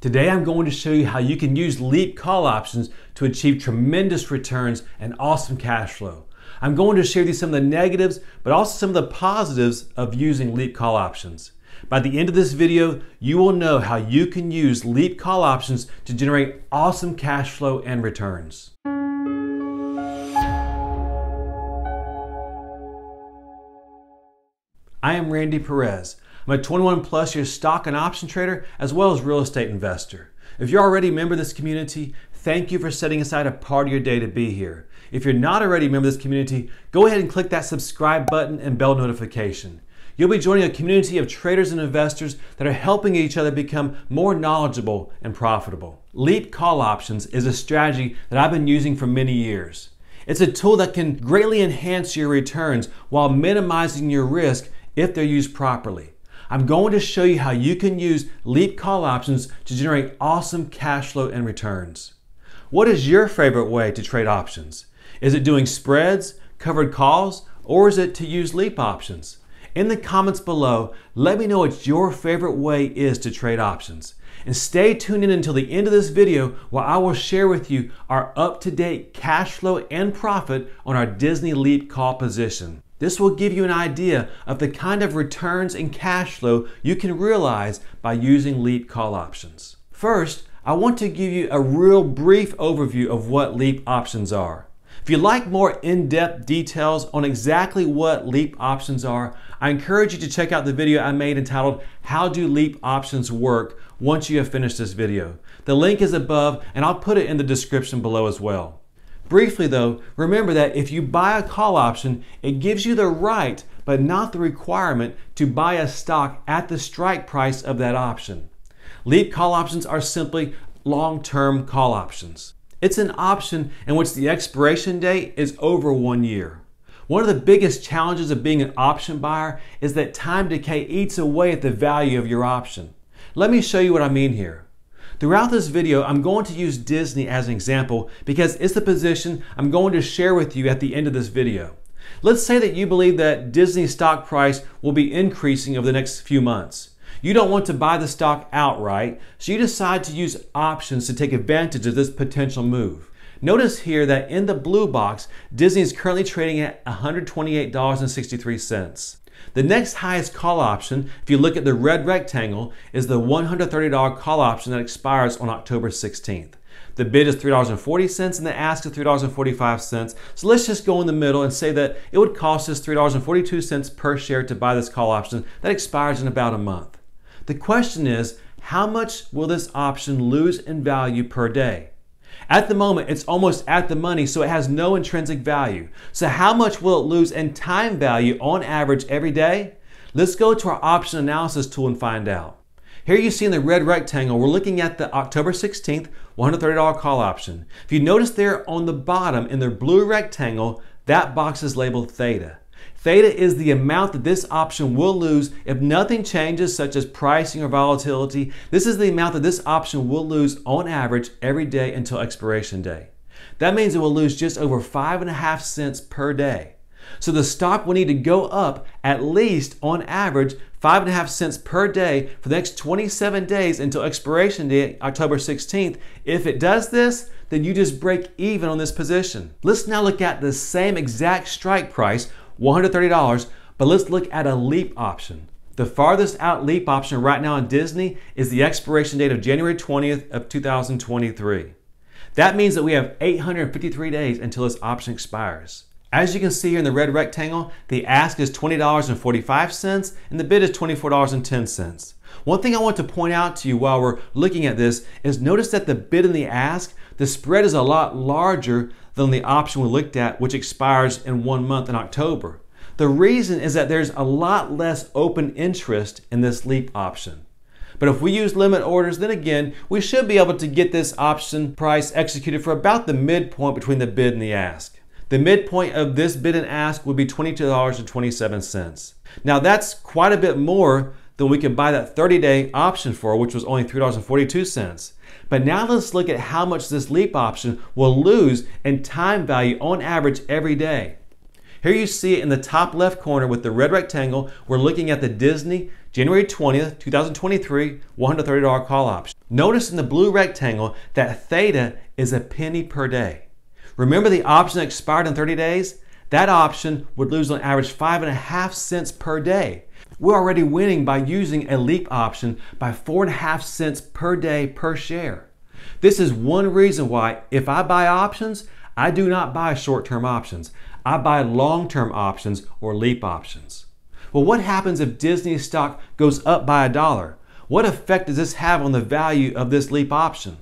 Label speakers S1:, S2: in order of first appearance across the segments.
S1: Today I'm going to show you how you can use leap call options to achieve tremendous returns and awesome cash flow. I'm going to share with you some of the negatives, but also some of the positives of using leap call options. By the end of this video, you will know how you can use leap call options to generate awesome cash flow and returns. I am Randy Perez. I'm a 21 plus year stock and option trader, as well as real estate investor. If you're already a member of this community, thank you for setting aside a part of your day to be here. If you're not already a member of this community, go ahead and click that subscribe button and bell notification. You'll be joining a community of traders and investors that are helping each other become more knowledgeable and profitable. Leap Call Options is a strategy that I've been using for many years. It's a tool that can greatly enhance your returns while minimizing your risk if they're used properly. I'm going to show you how you can use leap call options to generate awesome cash flow and returns. What is your favorite way to trade options? Is it doing spreads, covered calls, or is it to use leap options? In the comments below, let me know what your favorite way is to trade options. And stay tuned in until the end of this video where I will share with you our up-to-date cash flow and profit on our Disney Leap call position. This will give you an idea of the kind of returns and cash flow you can realize by using LEAP call options. First, I want to give you a real brief overview of what LEAP options are. If you'd like more in-depth details on exactly what LEAP options are, I encourage you to check out the video I made entitled How Do LEAP Options Work once you have finished this video. The link is above and I'll put it in the description below as well. Briefly, though, remember that if you buy a call option, it gives you the right, but not the requirement, to buy a stock at the strike price of that option. LEAP call options are simply long term call options. It's an option in which the expiration date is over one year. One of the biggest challenges of being an option buyer is that time decay eats away at the value of your option. Let me show you what I mean here. Throughout this video, I'm going to use Disney as an example because it's the position I'm going to share with you at the end of this video. Let's say that you believe that Disney stock price will be increasing over the next few months. You don't want to buy the stock outright, so you decide to use options to take advantage of this potential move. Notice here that in the blue box, Disney is currently trading at $128.63. The next highest call option, if you look at the red rectangle, is the $130 call option that expires on October 16th. The bid is $3.40 and the ask is $3.45. So let's just go in the middle and say that it would cost us $3.42 per share to buy this call option that expires in about a month. The question is, how much will this option lose in value per day? At the moment, it's almost at the money, so it has no intrinsic value. So how much will it lose in time value on average every day? Let's go to our option analysis tool and find out. Here you see in the red rectangle, we're looking at the October 16th $130 call option. If you notice there on the bottom in the blue rectangle, that box is labeled theta. Theta is the amount that this option will lose if nothing changes, such as pricing or volatility. This is the amount that this option will lose on average every day until expiration day. That means it will lose just over five and a half cents per day. So the stock will need to go up at least on average five and a half cents per day for the next 27 days until expiration day, October 16th. If it does this, then you just break even on this position. Let's now look at the same exact strike price $130, but let's look at a leap option. The farthest out leap option right now on Disney is the expiration date of January 20th of 2023. That means that we have 853 days until this option expires. As you can see here in the red rectangle, the ask is $20.45 and the bid is $24.10. One thing I want to point out to you while we're looking at this is notice that the bid and the ask, the spread is a lot larger than the option we looked at, which expires in one month in October. The reason is that there's a lot less open interest in this leap option. But if we use limit orders, then again, we should be able to get this option price executed for about the midpoint between the bid and the ask. The midpoint of this bid and ask would be $22.27. Now that's quite a bit more then we could buy that 30 day option for, which was only $3.42. But now let's look at how much this leap option will lose in time value on average every day. Here you see it in the top left corner with the red rectangle. We're looking at the Disney January 20th, 2023 $130 call option. Notice in the blue rectangle that theta is a penny per day. Remember the option expired in 30 days? That option would lose on average five and a half cents per day. We're already winning by using a leap option by four and a half cents per day per share. This is one reason why if I buy options, I do not buy short-term options. I buy long-term options or leap options. Well, what happens if Disney stock goes up by a dollar? What effect does this have on the value of this leap option?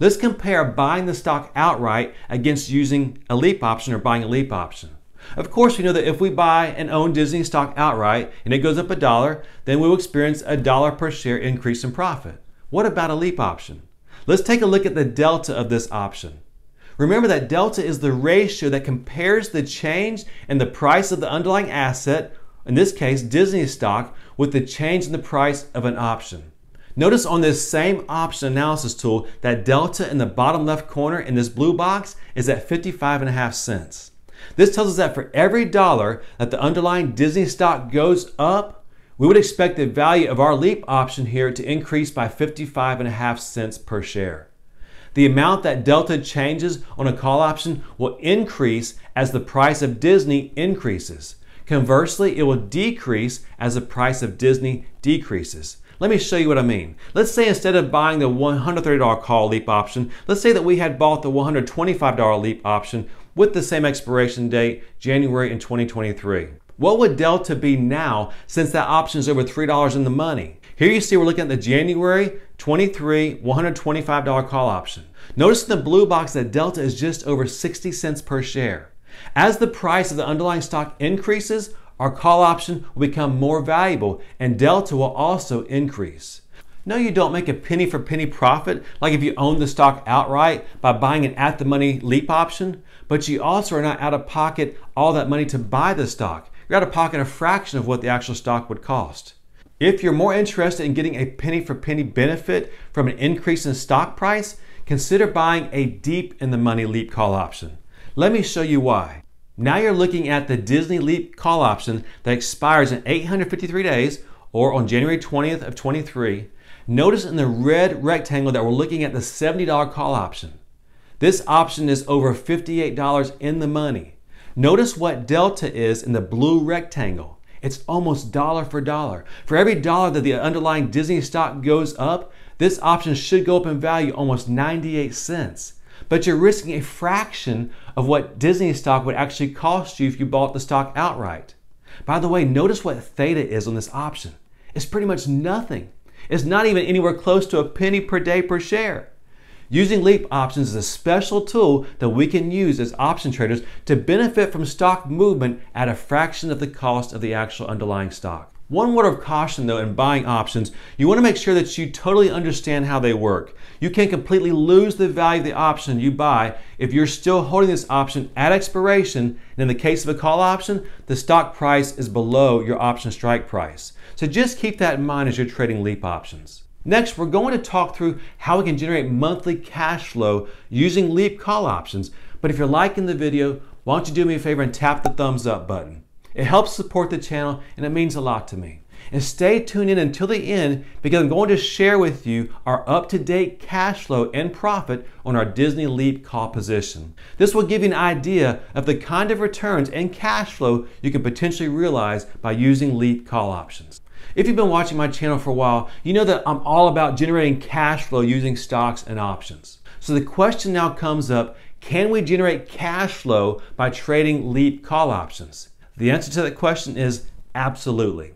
S1: Let's compare buying the stock outright against using a leap option or buying a leap option. Of course, we know that if we buy and own Disney stock outright and it goes up a dollar, then we will experience a dollar per share increase in profit. What about a leap option? Let's take a look at the delta of this option. Remember that delta is the ratio that compares the change in the price of the underlying asset, in this case Disney stock, with the change in the price of an option. Notice on this same option analysis tool that delta in the bottom left corner in this blue box is at 55 and a half cents. This tells us that for every dollar that the underlying Disney stock goes up, we would expect the value of our LEAP option here to increase by 55 and a half cents per share. The amount that Delta changes on a call option will increase as the price of Disney increases. Conversely, it will decrease as the price of Disney decreases. Let me show you what I mean. Let's say instead of buying the $130 call leap option, let's say that we had bought the $125 leap option with the same expiration date, January in 2023. What would Delta be now since that option is over $3 in the money? Here you see we're looking at the January 23 $125 call option. Notice in the blue box that Delta is just over 60 cents per share. As the price of the underlying stock increases, our call option will become more valuable and Delta will also increase. No, you don't make a penny for penny profit like if you own the stock outright by buying an at the money leap option but you also are not out of pocket all that money to buy the stock. You're out of pocket a fraction of what the actual stock would cost. If you're more interested in getting a penny for penny benefit from an increase in stock price, consider buying a deep in the money leap call option. Let me show you why. Now you're looking at the Disney Leap call option that expires in 853 days or on January 20th of 23. Notice in the red rectangle that we're looking at the $70 call option. This option is over $58 in the money. Notice what delta is in the blue rectangle. It's almost dollar for dollar. For every dollar that the underlying Disney stock goes up, this option should go up in value almost 98 cents. But you're risking a fraction of what Disney stock would actually cost you if you bought the stock outright. By the way, notice what theta is on this option. It's pretty much nothing. It's not even anywhere close to a penny per day per share. Using leap options is a special tool that we can use as option traders to benefit from stock movement at a fraction of the cost of the actual underlying stock. One word of caution though in buying options, you want to make sure that you totally understand how they work. You can completely lose the value of the option you buy if you're still holding this option at expiration, and in the case of a call option, the stock price is below your option strike price. So just keep that in mind as you're trading leap options. Next, we're going to talk through how we can generate monthly cash flow using LEAP call options. But if you're liking the video, why don't you do me a favor and tap the thumbs up button. It helps support the channel and it means a lot to me. And stay tuned in until the end because I'm going to share with you our up to date cash flow and profit on our Disney Leap call position. This will give you an idea of the kind of returns and cash flow you can potentially realize by using Leap call options. If you've been watching my channel for a while, you know that I'm all about generating cash flow using stocks and options. So the question now comes up, can we generate cash flow by trading LEAP call options? The answer to that question is absolutely.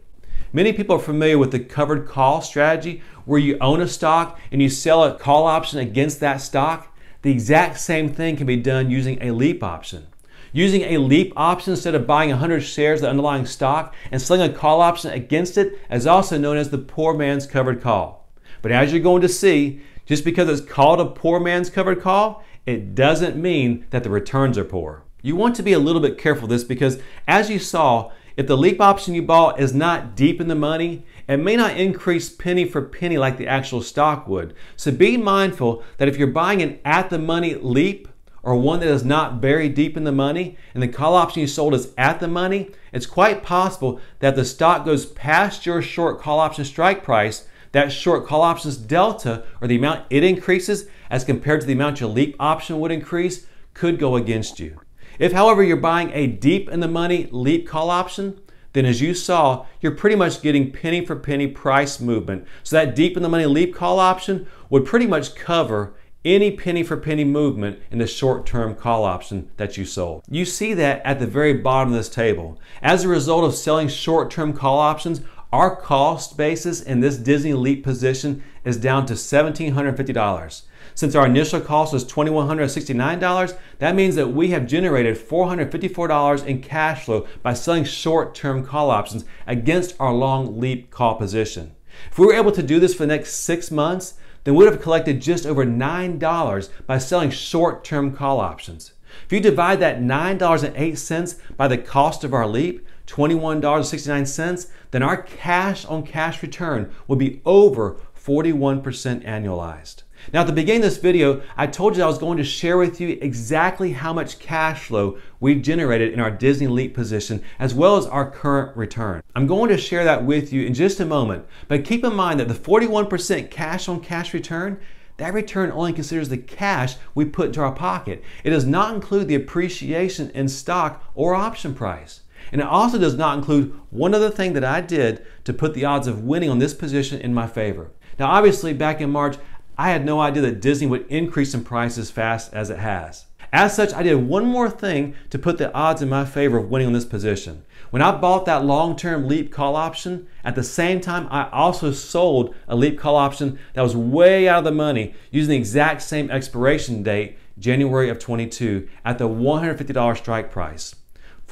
S1: Many people are familiar with the covered call strategy where you own a stock and you sell a call option against that stock. The exact same thing can be done using a LEAP option. Using a leap option instead of buying 100 shares of the underlying stock and selling a call option against it is also known as the poor man's covered call. But as you're going to see, just because it's called a poor man's covered call, it doesn't mean that the returns are poor. You want to be a little bit careful this because as you saw, if the leap option you bought is not deep in the money, it may not increase penny for penny like the actual stock would. So be mindful that if you're buying an at the money leap, or one that is not very deep in the money and the call option you sold is at the money, it's quite possible that the stock goes past your short call option strike price. That short call option's delta, or the amount it increases as compared to the amount your leap option would increase, could go against you. If, however, you're buying a deep in the money leap call option, then as you saw, you're pretty much getting penny for penny price movement. So that deep in the money leap call option would pretty much cover any penny for penny movement in the short term call option that you sold. You see that at the very bottom of this table. As a result of selling short term call options, our cost basis in this Disney Leap position is down to $1,750. Since our initial cost was $2,169, that means that we have generated $454 in cash flow by selling short term call options against our long leap call position. If we were able to do this for the next six months, then we would have collected just over $9 by selling short term call options. If you divide that $9.08 by the cost of our leap, $21.69, then our cash on cash return would be over 41% annualized. Now, at the beginning of this video, I told you I was going to share with you exactly how much cash flow we generated in our Disney Elite position, as well as our current return. I'm going to share that with you in just a moment, but keep in mind that the 41% cash on cash return that return only considers the cash we put into our pocket. It does not include the appreciation in stock or option price. And it also does not include one other thing that I did to put the odds of winning on this position in my favor. Now, obviously, back in March, I had no idea that Disney would increase in price as fast as it has. As such, I did one more thing to put the odds in my favor of winning on this position. When I bought that long term leap call option, at the same time, I also sold a leap call option that was way out of the money using the exact same expiration date, January of 22, at the $150 strike price.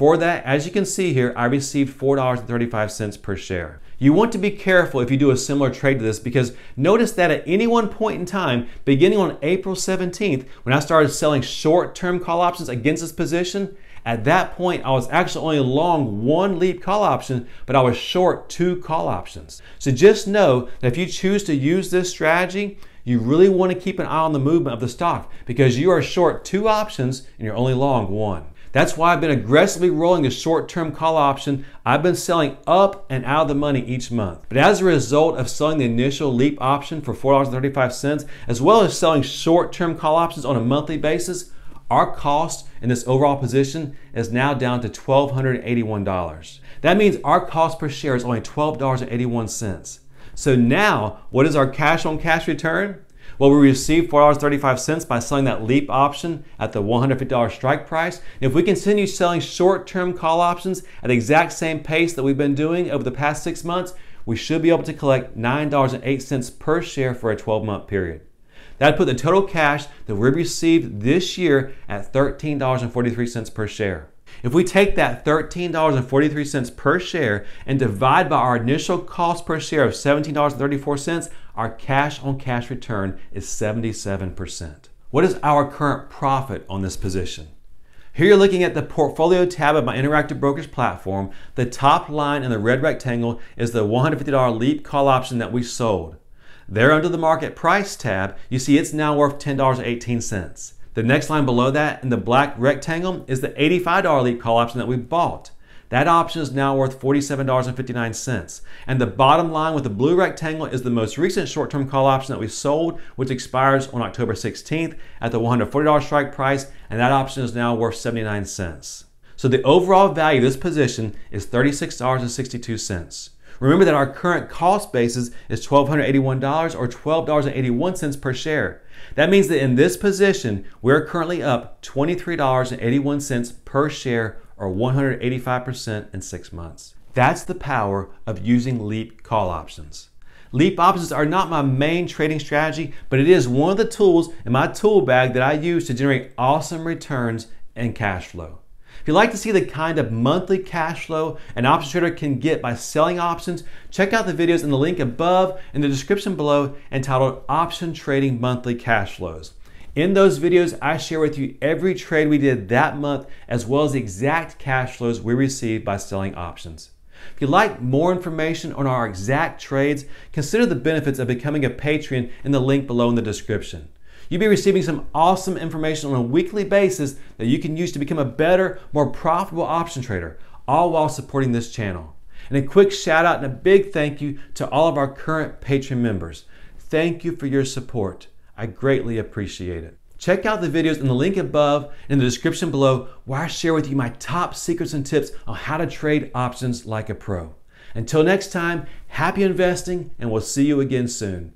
S1: For that, as you can see here, I received $4.35 per share. You want to be careful if you do a similar trade to this because notice that at any one point in time, beginning on April 17th, when I started selling short-term call options against this position, at that point, I was actually only long one leap call option, but I was short two call options. So just know that if you choose to use this strategy, you really want to keep an eye on the movement of the stock because you are short two options and you're only long one. That's why I've been aggressively rolling the short term call option. I've been selling up and out of the money each month. But as a result of selling the initial leap option for $4.35, as well as selling short term call options on a monthly basis, our cost in this overall position is now down to $1,281. That means our cost per share is only $12.81. So now, what is our cash on cash return? Well, we received $4.35 by selling that leap option at the $150 strike price. And if we continue selling short-term call options at the exact same pace that we've been doing over the past six months, we should be able to collect $9.08 per share for a 12-month period. That'd put the total cash that we received this year at $13.43 per share. If we take that $13.43 per share and divide by our initial cost per share of $17.34, our cash on cash return is 77%. What is our current profit on this position? Here you're looking at the portfolio tab of my Interactive brokerage platform. The top line in the red rectangle is the $150 leap call option that we sold. There under the market price tab, you see it's now worth $10.18. The next line below that in the black rectangle is the $85 leap call option that we bought. That option is now worth $47.59. And the bottom line with the blue rectangle is the most recent short-term call option that we sold, which expires on October 16th at the $140 strike price, and that option is now worth 79 cents. So the overall value of this position is $36.62. Remember that our current cost basis is $1,281 or $12.81 per share. That means that in this position, we're currently up $23.81 per share or 185% in six months. That's the power of using LEAP call options. Leap options are not my main trading strategy, but it is one of the tools in my tool bag that I use to generate awesome returns and cash flow. If you'd like to see the kind of monthly cash flow an options trader can get by selling options, check out the videos in the link above in the description below entitled Option Trading Monthly Cash Flows. In those videos, I share with you every trade we did that month, as well as the exact cash flows we received by selling options. If you'd like more information on our exact trades, consider the benefits of becoming a Patreon in the link below in the description. You'll be receiving some awesome information on a weekly basis that you can use to become a better, more profitable option trader, all while supporting this channel. And a quick shout out and a big thank you to all of our current Patreon members. Thank you for your support. I greatly appreciate it. Check out the videos in the link above and in the description below where I share with you my top secrets and tips on how to trade options like a pro. Until next time, happy investing and we'll see you again soon.